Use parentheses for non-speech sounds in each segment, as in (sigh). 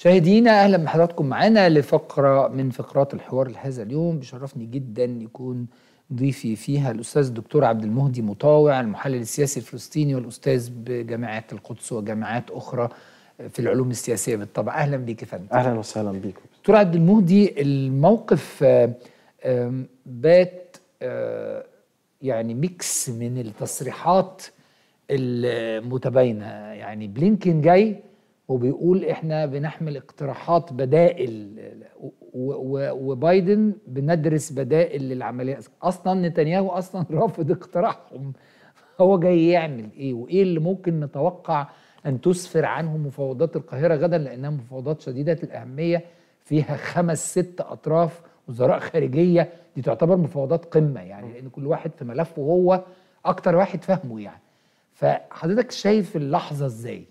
مشاهدينا اهلا بحضراتكم معانا لفقره من فقرات الحوار لهذا اليوم بيشرفني جدا يكون ضيفي فيها الاستاذ الدكتور عبد المهدي مطاوع المحلل السياسي الفلسطيني والاستاذ بجامعه القدس وجامعات اخرى في العلوم السياسيه بالطبع اهلا بيك يا فندم اهلا وسهلا بيك دكتور عبد المهدي الموقف بات آه، يعني ميكس من التصريحات المتباينه يعني بلينكن جاي وبيقول احنا بنحمل اقتراحات بدائل وبايدن بندرس بدائل للعمليه اصلا نتنياهو اصلا (laughs) رافض اقتراحهم هو جاي يعمل ايه وايه اللي ممكن نتوقع ان تسفر عنه مفاوضات القاهره غدا لانها مفاوضات شديده الاهميه فيها خمس ست اطراف وزراء خارجيه دي تعتبر مفاوضات قمه يعني لان كل واحد في ملفه هو اكتر واحد فاهمه يعني فحضرتك شايف اللحظه ازاي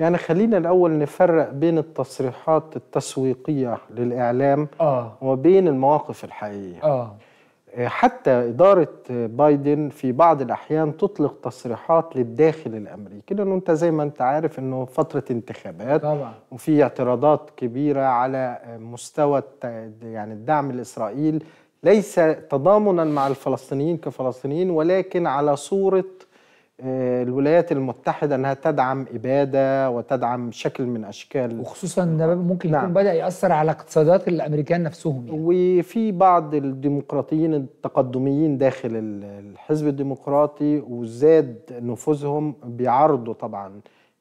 يعني خلينا الأول نفرق بين التصريحات التسويقية للإعلام آه. وبين المواقف الحقيقية آه. آه. حتى إدارة بايدن في بعض الأحيان تطلق تصريحات للداخل الأمريكي لأنه أنت زي ما أنت عارف أنه فترة انتخابات طبعا. وفي اعتراضات كبيرة على مستوى يعني الدعم الإسرائيل ليس تضامنا مع الفلسطينيين كفلسطينيين ولكن على صورة آه، الولايات المتحدة أنها تدعم إبادة وتدعم شكل من أشكال وخصوصا ده ممكن نعم. يكون بدأ يأثر على اقتصادات الأمريكان نفسهم يعني. وفي بعض الديمقراطيين التقدميين داخل الحزب الديمقراطي وزاد نفوذهم بيعرضوا طبعا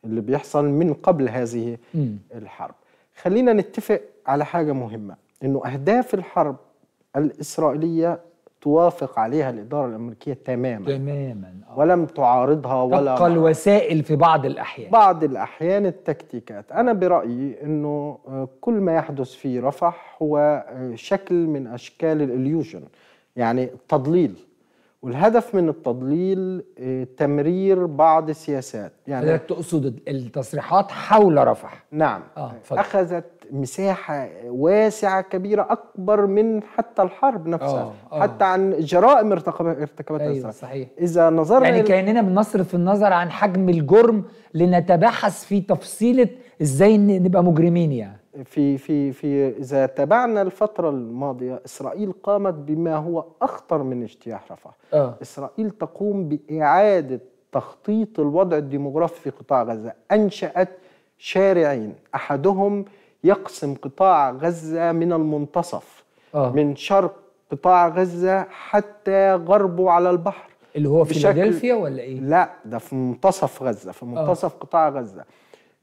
اللي بيحصل من قبل هذه م. الحرب خلينا نتفق على حاجة مهمة أنه أهداف الحرب الإسرائيلية توافق عليها الإدارة الأمريكية تماما تماما آه. ولم تعارضها ولا تبقى الوسائل في بعض الأحيان بعض الأحيان التكتيكات أنا برأيي أنه آه، كل ما يحدث في رفح هو آه، شكل من أشكال الإليوجن يعني التضليل والهدف من التضليل آه، تمرير بعض السياسات يعني حضرتك تقصد التصريحات حول رفح نعم آه اخذت مساحه واسعه كبيره اكبر من حتى الحرب نفسها آه آه. حتى عن جرائم ارتكبتها أيوة صحيح اذا نظرنا يعني كاننا بنصرف النظر عن حجم الجرم لنتباحث في تفصيله ازاي نبقى مجرمين يعني في في في اذا تابعنا الفتره الماضيه اسرائيل قامت بما هو اخطر من اجتياح رفح آه. اسرائيل تقوم باعاده تخطيط الوضع الديموغرافي في قطاع غزه انشات شارعين احدهم يقسم قطاع غزه من المنتصف آه. من شرق قطاع غزه حتى غربه على البحر اللي هو في فيلادلفيا ولا ايه لا ده في منتصف غزه في آه. منتصف آه. قطاع غزه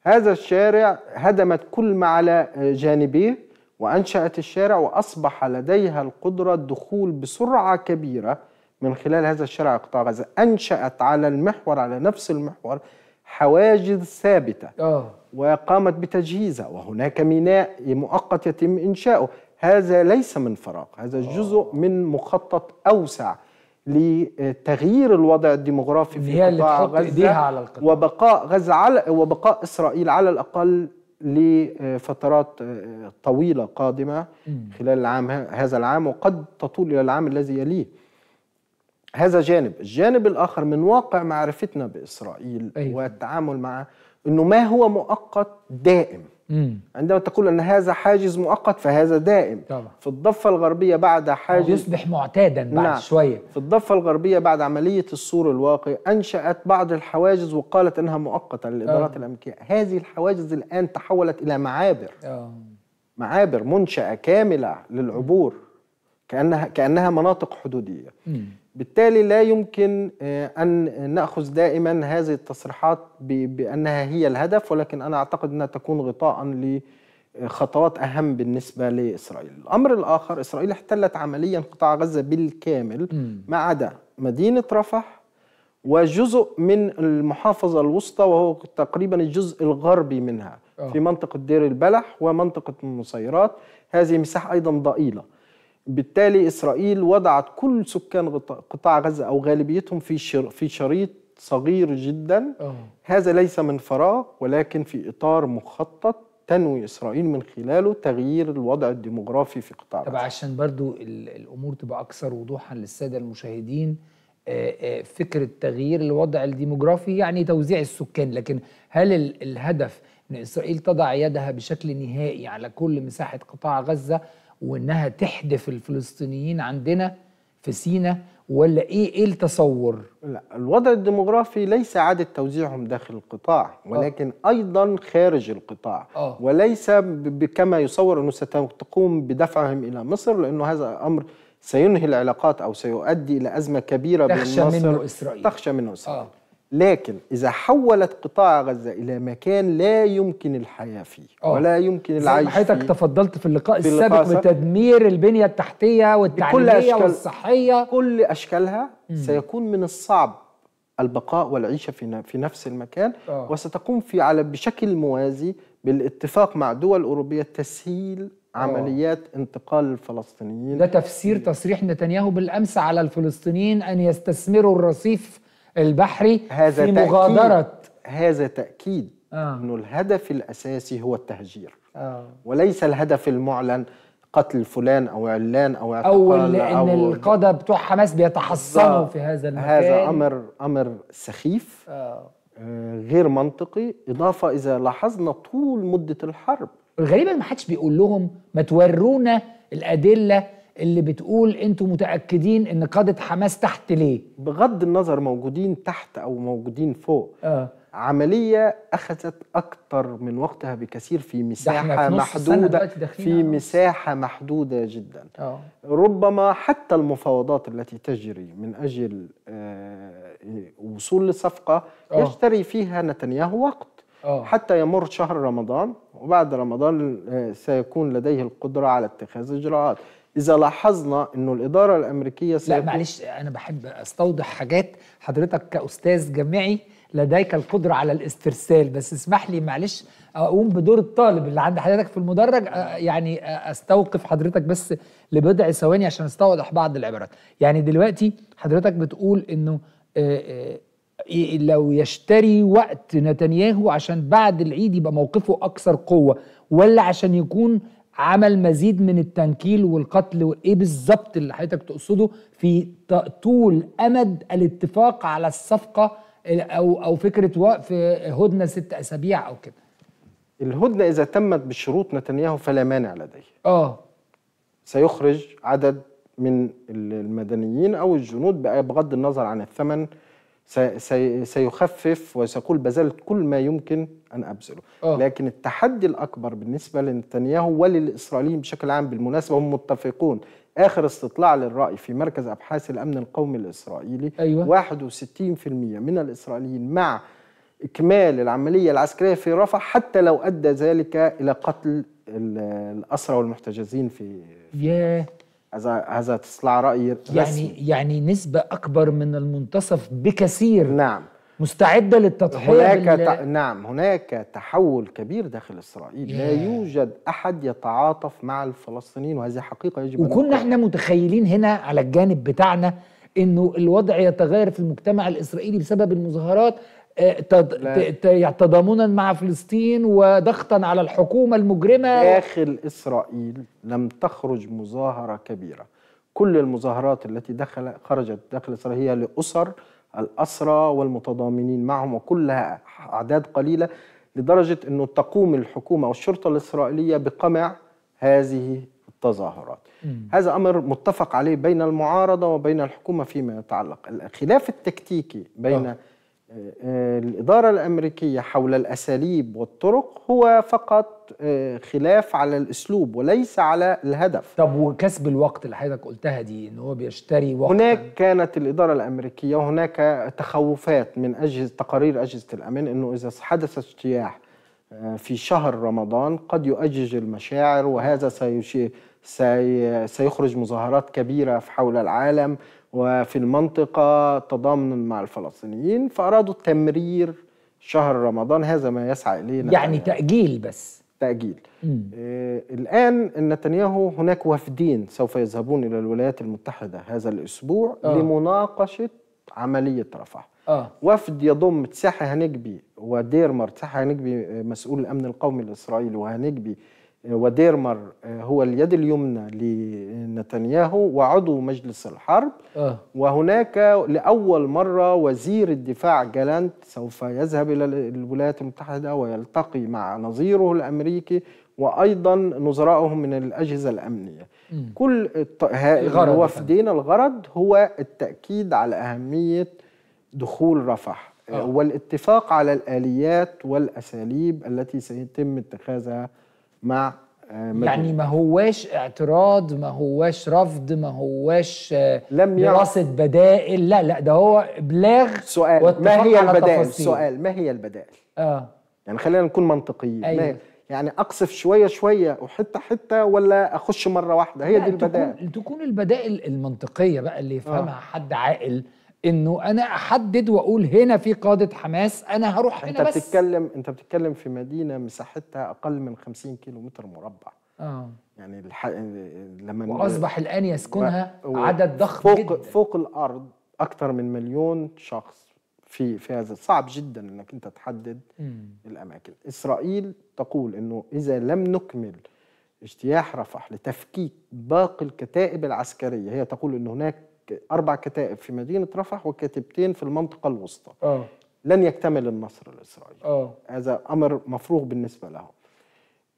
هذا الشارع هدمت كل ما على جانبيه وأنشأت الشارع وأصبح لديها القدرة الدخول بسرعة كبيرة من خلال هذا الشارع قطاع غزة أنشأت على المحور على نفس المحور حواجز ثابتة أوه. وقامت بتجهيزها وهناك ميناء مؤقت يتم إنشاؤه هذا ليس من فراغ هذا أوه. جزء من مخطط أوسع لتغيير الوضع الديموغرافي في هي قطاع اللي تحط غزة على القطاع. وبقاء غزة على وبقاء إسرائيل على الأقل لفترات آه، طويلة قادمة خلال العام هذا العام وقد تطول إلى العام الذي يليه هذا جانب الجانب الآخر من واقع معرفتنا بإسرائيل أيوة. والتعامل مع انه ما هو مؤقت دائم مم. عندما تقول ان هذا حاجز مؤقت فهذا دائم طبعا. في الضفه الغربيه بعد حاجز يصبح معتادا بعد نعم. شويه في الضفه الغربيه بعد عمليه السور الواقي انشات بعض الحواجز وقالت انها مؤقته للادارات آه. الامريكيه هذه الحواجز الان تحولت الى معابر أوه. معابر منشاه كامله للعبور كأنها كأنها مناطق حدودية بالتالي لا يمكن آه، أن نأخذ دائما هذه التصريحات بأنها هي الهدف ولكن أنا أعتقد أنها تكون غطاء لخطوات آه، أهم بالنسبة لإسرائيل الأمر الآخر إسرائيل احتلت عمليا قطاع غزة بالكامل ما عدا مدينة رفح وجزء من المحافظة الوسطى وهو تقريبا الجزء الغربي منها آه. في منطقة دير البلح ومنطقة النصيرات هذه مساحة أيضا ضئيلة بالتالي إسرائيل وضعت كل سكان قطاع غزة أو غالبيتهم في في شريط صغير جدا أوه. هذا ليس من فراغ ولكن في إطار مخطط تنوي إسرائيل من خلاله تغيير الوضع الديموغرافي في قطاع غزة طب عشان برضو الأمور تبقى أكثر وضوحا للسادة المشاهدين آه، آه، فكرة تغيير الوضع الديموغرافي يعني توزيع السكان لكن هل الهدف أن إسرائيل تضع يدها بشكل نهائي على كل مساحة قطاع غزة وانها تحدف الفلسطينيين عندنا في سينا ولا ايه ايه التصور؟ لا الوضع الديموغرافي ليس اعاده توزيعهم داخل القطاع آه. ولكن أوه. ايضا خارج القطاع أوه. وليس كما يصور انه ستقوم بدفعهم الى مصر لانه هذا امر سينهي العلاقات او سيؤدي الى ازمه كبيره تخشى بين مصر منه اسرائيل تخشى منه اسرائيل أوه. لكن إذا حولت قطاع غزة إلى مكان لا يمكن الحياة فيه أوه. ولا يمكن العيش فيه حضرتك تفضلت في اللقاء في السابق اللقاء بتدمير البنية التحتية والتعليمية والصحية كل أشكالها مم. سيكون من الصعب البقاء والعيش في في نفس المكان أوه. وستقوم في على بشكل موازي بالاتفاق مع دول أوروبية تسهيل آه. عمليات أوه. انتقال الفلسطينيين ده تفسير تصريح نتنياهو بالأمس على الفلسطينيين أن يستثمروا الرصيف البحري هذا في مغادرة تأكيد. هذا تأكيد آه. أنه الهدف الأساسي هو التهجير آه. وليس الهدف المعلن قتل فلان أو علان أو اعتقال أو لأن القادة بتوع حماس بيتحصنوا في هذا المكان هذا أمر أمر سخيف آه. آه. غير منطقي إضافة إذا لاحظنا طول مدة الحرب الغريبة ما حدش بيقول لهم ما تورونا الأدلة اللي بتقول انتوا متاكدين ان قاده حماس تحت ليه بغض النظر موجودين تحت او موجودين فوق آه. عمليه اخذت اكتر من وقتها بكثير في مساحه في محدوده في مساحه محدوده جدا أوه. ربما حتى المفاوضات التي تجري من اجل آه، وصول لصفقه أوه. يشتري فيها نتنياهو وقت أوه. حتى يمر شهر رمضان وبعد رمضان آه، سيكون لديه القدره على اتخاذ اجراءات اذا لاحظنا انه الاداره الامريكيه لا معلش انا بحب استوضح حاجات حضرتك كاستاذ جامعي لديك القدرة على الاسترسال بس اسمح لي معلش أقوم بدور الطالب اللي عند حضرتك في المدرج يعني أستوقف حضرتك بس لبضع ثواني عشان أستوضح بعض العبارات يعني دلوقتي حضرتك بتقول إنه إيه، لو يشتري وقت نتنياهو عشان بعد العيد يبقى موقفه أكثر قوة ولا عشان يكون عمل مزيد من التنكيل والقتل وايه بالظبط اللي حضرتك تقصده في طول امد الاتفاق على الصفقه آه، او او فكره وقف هدنه ست اسابيع او كده الهدنه اذا تمت بشروط نتنياهو فلا مانع لديه اه سيخرج عدد من المدنيين او الجنود بغض النظر عن الثمن سيخفف وسيقول بذلت كل ما يمكن ان ابذله أوه. لكن التحدي الاكبر بالنسبه لنتنياهو وللاسرائيليين بشكل عام بالمناسبه هم متفقون اخر استطلاع للراي في مركز ابحاث الامن القومي الاسرائيلي أيوة. 61% من الاسرائيليين مع اكمال العمليه العسكريه في رفح حتى لو ادى ذلك الى قتل الاسرى والمحتجزين في, في yeah. هذا هذا تصلع راي رسمي. يعني يعني نسبه اكبر من المنتصف بكثير نعم مستعده للتضحيه هناك ت... نعم هناك تحول كبير داخل اسرائيل yeah. لا يوجد احد يتعاطف مع الفلسطينيين وهذه حقيقه يجب وكنا احنا متخيلين هنا على الجانب بتاعنا انه الوضع يتغير في المجتمع الاسرائيلي بسبب المظاهرات تضامنا مع فلسطين وضغطا على الحكومة المجرمة داخل إسرائيل لم تخرج مظاهرة كبيرة كل المظاهرات التي دخل خرجت داخل إسرائيل هي لأسر الأسرى والمتضامنين معهم وكلها أعداد قليلة لدرجة أنه تقوم الحكومة والشرطة الإسرائيلية بقمع هذه التظاهرات مم. هذا أمر متفق عليه بين المعارضة وبين الحكومة فيما يتعلق الخلاف التكتيكي بين أه. آه، آه، الإدارة الأمريكية حول الأساليب والطرق هو فقط آه، خلاف على الأسلوب وليس على الهدف طب وكسب الوقت اللي حضرتك قلتها دي إن هو بيشتري وقت هناك كانت الإدارة الأمريكية وهناك تخوفات من أجهزة تقارير أجهزة الأمن إنه إذا حدث اجتياح في شهر رمضان قد يؤجج المشاعر وهذا سيشير سي سيخرج مظاهرات كبيرة في حول العالم وفي المنطقة تضامنا مع الفلسطينيين فأرادوا تمرير شهر رمضان هذا ما يسعى إليه يعني تأجيل بس تأجيل آه الآن نتنياهو هناك وفدين سوف يذهبون إلى الولايات المتحدة هذا الأسبوع آه. لمناقشة عملية رفح آه. وفد يضم تساحي هنجبي وديرمر تساحي هنجبي آه، مسؤول الأمن القومي الإسرائيلي وهنجبي وديرمر آه، هو اليد اليمنى لنتنياهو وعضو مجلس الحرب آه. وهناك لأول مرة وزير الدفاع جالانت سوف يذهب إلى الولايات المتحدة ويلتقي مع نظيره الأمريكي وأيضا نظرائهم من الأجهزة الأمنية م. كل الوفدين الغرض هو التأكيد على أهمية دخول رفح آه. والاتفاق على الآليات والأساليب التي سيتم اتخاذها مع آه، يعني ما هواش اعتراض ما هواش رفض ما هواش آه، لم دراسة بدائل لا لا ده هو إبلاغ سؤال ما هي البدائل سؤال ما هي البدائل اه يعني خلينا نكون منطقيين أيوة. يعني اقصف شويه شويه وحته حته ولا اخش مره واحده هي دي البدائل تكون, تكون البدائل المنطقيه بقى اللي يفهمها آه. حد عاقل انه انا احدد واقول هنا في قاده حماس انا هروح هنا انت بس بتتكلم انت بتتكلم في مدينه مساحتها اقل من 50 كيلو متر مربع اه يعني الح... لما واصبح الان يسكنها و... عدد ضخم فوق جدا. فوق الارض اكثر من مليون شخص في في هذا صعب جدا انك انت تحدد م. الاماكن اسرائيل تقول انه اذا لم نكمل اجتياح رفح لتفكيك باقي الكتائب العسكريه هي تقول ان هناك اربع كتائب في مدينه رفح وكاتبتين في المنطقه الوسطى اه لن يكتمل النصر الاسرائيلي اه هذا امر مفروغ بالنسبه لهم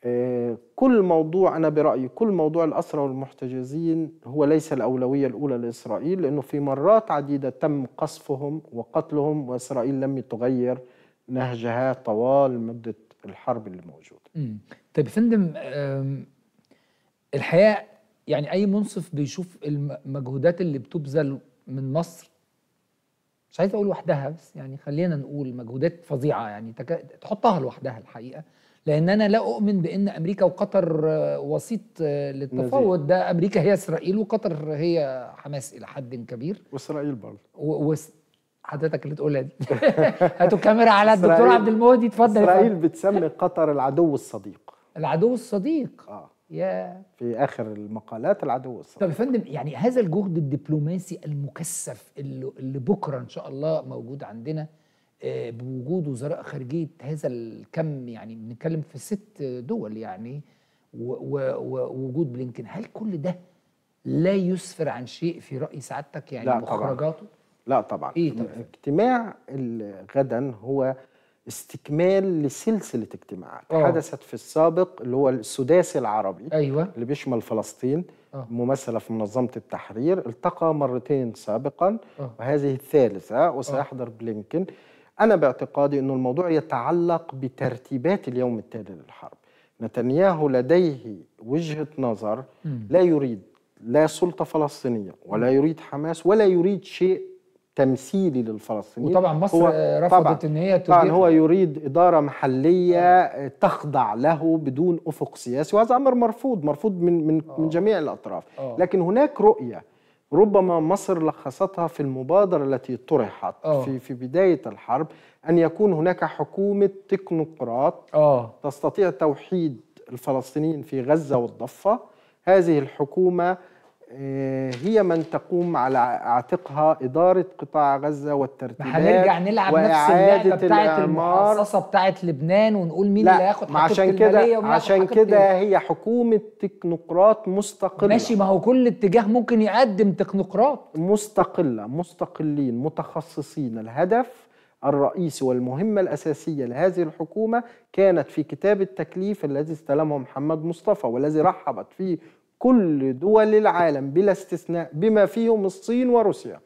آه، كل موضوع أنا برأيي كل موضوع الأسرى والمحتجزين هو ليس الأولوية الأولى لإسرائيل لأنه في مرات عديدة تم قصفهم وقتلهم وإسرائيل لم تغير نهجها طوال مدة الحرب اللي موجودة طيب فندم الحقيقة يعني اي منصف بيشوف المجهودات اللي بتبذل من مصر مش عايز اقول لوحدها بس يعني خلينا نقول مجهودات فظيعه يعني تحطها لوحدها الحقيقه لان انا لا اؤمن بان امريكا وقطر وسيط للتفاوض ده امريكا هي اسرائيل وقطر هي حماس الى حد كبير واسرائيل برضه و... وس... حضرتك اللي تقولها دي (laughs) هاتوا الكاميرا على الدكتور عبد المهدي اتفضل اسرائيل بتسمي قطر العدو الصديق العدو الصديق اه يا في اخر المقالات العدو الصحيح. طب يا فندم يعني هذا الجهد الدبلوماسي المكثف اللي, اللي بكره ان شاء الله موجود عندنا آه، بوجود وزراء خارجيه هذا الكم يعني بنتكلم في ست دول يعني ووجود بلينكن هل كل ده لا يسفر عن شيء في راي سعادتك يعني لا مخرجاته؟ طبعًا. لا طبعا إيه طبعا؟ اجتماع غدا هو استكمال لسلسله اجتماعات أوه. حدثت في السابق اللي هو السداسي العربي ايوه اللي بيشمل فلسطين أوه. ممثله في منظمه التحرير التقى مرتين سابقا أوه. وهذه الثالثه وسيحضر أوه. بلينكن انا باعتقادي انه الموضوع يتعلق بترتيبات اليوم التالي للحرب نتنياهو لديه وجهه نظر م. لا يريد لا سلطه فلسطينيه ولا يريد حماس ولا يريد شيء تمثيلي للفلسطينيين وطبعا مصر هو رفضت طبعًا ان هي طبعا هو يريد اداره محليه تخضع له بدون افق سياسي وهذا امر مرفوض مرفوض من من آه. من جميع الاطراف أوه. لكن هناك رؤيه ربما مصر لخصتها في المبادره التي طرحت أوه. في في بدايه الحرب ان يكون هناك حكومه تكنوقراط أوه. تستطيع توحيد الفلسطينيين في غزه والضفه هذه الحكومه آه، هي من تقوم على عاتقها إدارة قطاع غزة والترتيبات هنرجع نلعب نفس اللعبة بتاعت المخصصة بتاعت لبنان ونقول مين لا اللي هياخد عشان كده عشان كده هي حكومة تكنوقراط مستقلة ماشي ما هو كل اتجاه ممكن يقدم تكنوقراط مستقلة مستقلين متخصصين الهدف الرئيسي والمهمة الأساسية لهذه الحكومة كانت في كتاب التكليف الذي استلمه محمد مصطفى والذي رحبت فيه كل دول العالم بلا استثناء بما فيهم الصين وروسيا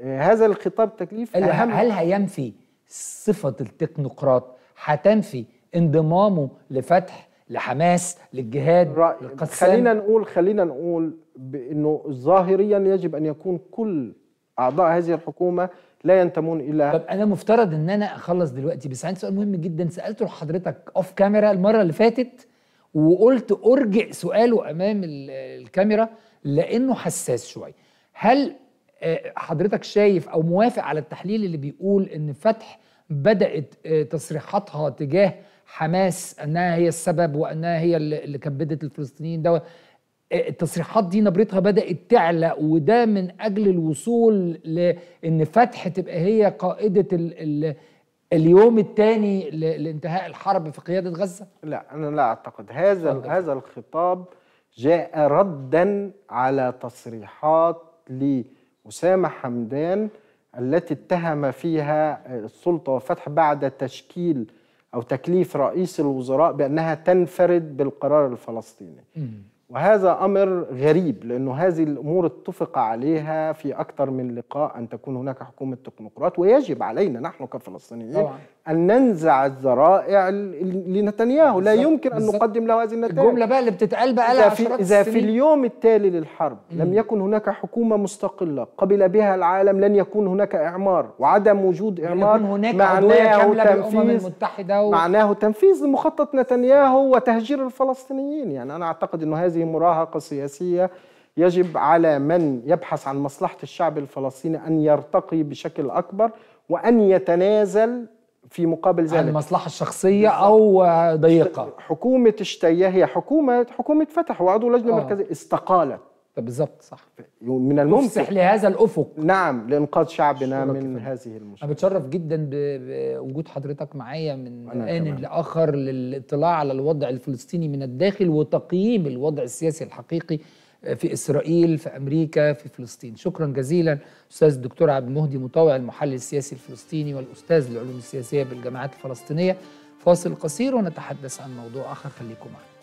آه، هذا الخطاب تكليف أهم هل هينفي صفة التكنوقراط هتنفي انضمامه لفتح لحماس للجهاد للقسام خلينا نقول خلينا نقول بأنه ظاهريا يجب أن يكون كل أعضاء هذه الحكومة لا ينتمون إلى طب أنا مفترض أن أنا أخلص دلوقتي بس عندي سؤال مهم جدا سألته لحضرتك أوف كاميرا المرة اللي فاتت وقلت ارجع سؤاله امام الكاميرا لانه حساس شويه هل آه، حضرتك شايف او موافق على التحليل اللي بيقول ان فتح بدات آه، تصريحاتها تجاه حماس انها هي السبب وانها هي اللي كبدت الفلسطينيين دوت آه، التصريحات دي نبرتها بدات تعلى وده من اجل الوصول لان فتح تبقى هي قائده اليوم الثاني لانتهاء الحرب في قياده غزه؟ لا انا لا اعتقد هذا ألغب. هذا الخطاب جاء ردا على تصريحات لأسامة حمدان التي اتهم فيها السلطة وفتح بعد تشكيل أو تكليف رئيس الوزراء بأنها تنفرد بالقرار الفلسطيني وهذا أمر غريب لأنه هذه الأمور اتفق عليها في أكثر من لقاء أن تكون هناك حكومة تكنوقراط ويجب علينا نحن كفلسطينيين ان ننزع الذرائع لنتنياهو لا يمكن ان نقدم له هذه النتائج الجمله بقى اللي بتتقال بقى اذا في, إذا في اليوم التالي للحرب مم. لم يكن هناك حكومه مستقله قبل بها العالم لن يكون هناك اعمار وعدم وجود اعمار هناك معناه تنفيذ و... معناه تنفيذ مخطط نتنياهو وتهجير الفلسطينيين يعني انا اعتقد انه هذه مراهقه سياسيه يجب على من يبحث عن مصلحه الشعب الفلسطيني ان يرتقي بشكل اكبر وان يتنازل في مقابل ذلك المصلحة الشخصية أو ضيقة حكومة الشتية هي حكومة حكومة فتح وعضو لجنة آه. مركزية استقالت بالظبط صح من الممكن تفسح لهذا الافق نعم لانقاذ شعبنا من هذه المشكله انا بتشرف جدا بوجود حضرتك معايا من ان لاخر للاطلاع على الوضع الفلسطيني من الداخل وتقييم الوضع السياسي الحقيقي في إسرائيل في أمريكا في فلسطين شكرا جزيلا أستاذ الدكتور عبد المهدي مطوع المحلل السياسي الفلسطيني والأستاذ العلوم السياسية بالجامعات الفلسطينية فاصل قصير ونتحدث عن موضوع آخر خليكم معنا